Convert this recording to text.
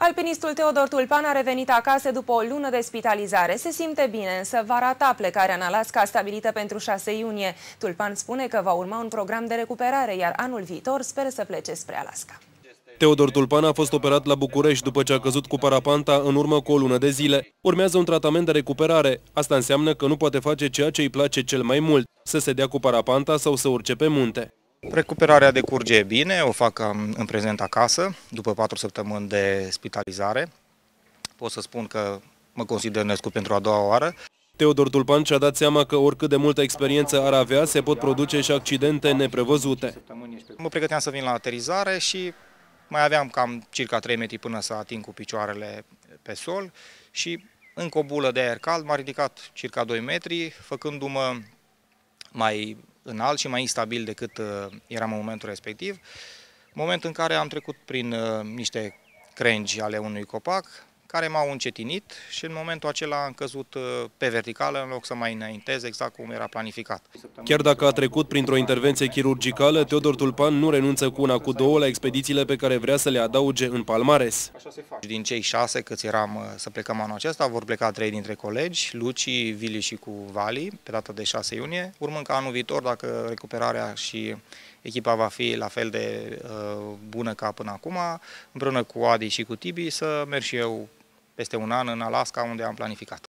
Alpinistul Teodor Tulpan a revenit acasă după o lună de spitalizare. Se simte bine, însă va rata plecarea în Alaska stabilită pentru 6 iunie. Tulpan spune că va urma un program de recuperare, iar anul viitor speră să plece spre Alaska. Teodor Tulpan a fost operat la București după ce a căzut cu parapanta în urmă cu o lună de zile. Urmează un tratament de recuperare. Asta înseamnă că nu poate face ceea ce îi place cel mai mult, să se dea cu parapanta sau să urce pe munte. Recuperarea de bine, o fac um, în prezent acasă, după patru săptămâni de spitalizare. Pot să spun că mă consider născut pentru a doua oară. Teodor Tulpan și-a dat seama că oricât de multă experiență ar avea, se pot produce și accidente neprevăzute. Mă pregăteam să vin la aterizare și mai aveam cam circa 3 metri până să ating cu picioarele pe sol și încă o bulă de aer cald m-a ridicat circa 2 metri, făcându-mă mai înalt și mai instabil decât uh, era în momentul respectiv. Moment în care am trecut prin uh, niște crengi ale unui copac, care m-au încetinit și în momentul acela am căzut uh, pe verticală în loc să mai înaintez exact cum era planificat. Chiar dacă a trecut printr-o intervenție chirurgicală, Teodor Tulpan nu renunță cu una cu două la expedițiile pe care vrea să le adauge în Palmares. Din cei șase câți eram uh, să plecăm anul acesta, vor pleca trei dintre colegi, Luci, Vili și cu Vali, pe data de 6 iunie, urmând ca anul viitor, dacă recuperarea și echipa va fi la fel de uh, bună ca până acum, împreună cu Adi și cu Tibi, să merg și eu peste un an în Alaska, unde am planificat.